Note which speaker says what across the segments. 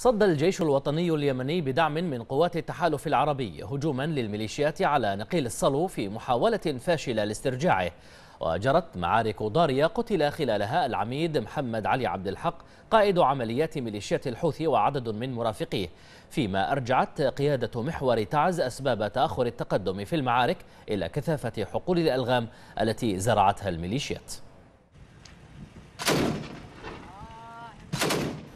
Speaker 1: صد الجيش الوطني اليمني بدعم من قوات التحالف العربي هجوما للميليشيات على نقيل الصلو في محاولة فاشلة لاسترجاعه وجرت معارك ضارية قتل خلالها العميد محمد علي عبد الحق قائد عمليات ميليشيات الحوثي وعدد من مرافقيه فيما أرجعت قيادة محور تعز أسباب تأخر التقدم في المعارك إلى كثافة حقول الألغام التي زرعتها الميليشيات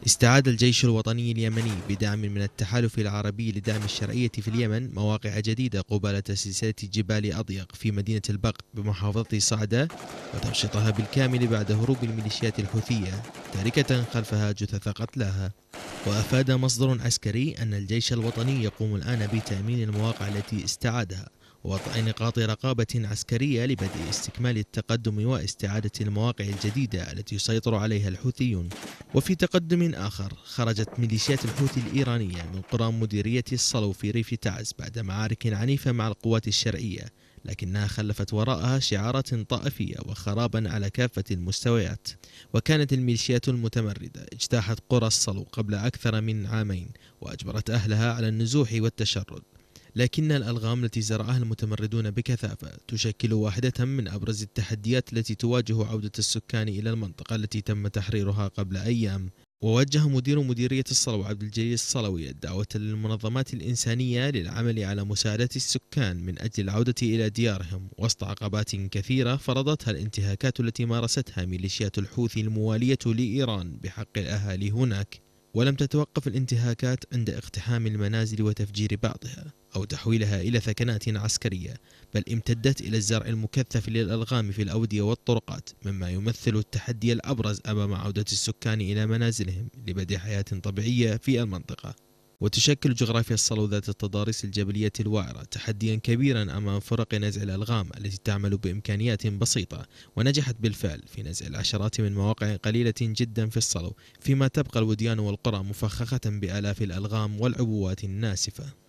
Speaker 2: استعاد الجيش الوطني اليمني بدعم من التحالف العربي لدعم الشرعية في اليمن مواقع جديدة قبالة سلسلة جبال أضيق في مدينة البق بمحافظة صعدة وتمشيطها بالكامل بعد هروب الميليشيات الحوثية تاركة خلفها جثث قتلاها وأفاد مصدر عسكري أن الجيش الوطني يقوم الآن بتأمين المواقع التي استعادها ووضع نقاط رقابة عسكرية لبدء استكمال التقدم واستعادة المواقع الجديدة التي يسيطر عليها الحوثيون وفي تقدم آخر خرجت ميليشيات الحوثي الإيرانية من قرى مديرية الصلو في ريف تعز بعد معارك عنيفة مع القوات الشرعية لكنها خلفت وراءها شعارات طائفية وخرابا على كافة المستويات وكانت الميليشيات المتمردة اجتاحت قرى الصلو قبل أكثر من عامين وأجبرت أهلها على النزوح والتشرد لكن الألغام التي زرعها المتمردون بكثافة تشكل واحدة من أبرز التحديات التي تواجه عودة السكان إلى المنطقة التي تم تحريرها قبل أيام ووجه مدير مديرية الصلو عبد الجليل الصلوي الدعوة للمنظمات الإنسانية للعمل على مساعدة السكان من أجل العودة إلى ديارهم وسط عقبات كثيرة فرضتها الانتهاكات التي مارستها ميليشيات الحوثي الموالية لإيران بحق الأهالي هناك ولم تتوقف الانتهاكات عند اقتحام المنازل وتفجير بعضها أو تحويلها إلى ثكنات عسكرية بل امتدت إلى الزرع المكثف للألغام في الأودية والطرقات مما يمثل التحدي الأبرز أمام عودة السكان إلى منازلهم لبدء حياة طبيعية في المنطقة وتشكل جغرافيا الصلو ذات التضاريس الجبلية الوعرة تحديا كبيرا أمام فرق نزع الألغام التي تعمل بإمكانيات بسيطة ونجحت بالفعل في نزع العشرات من مواقع قليلة جدا في الصلو فيما تبقى الوديان والقرى مفخخة بآلاف الألغام والعبوات الناسفة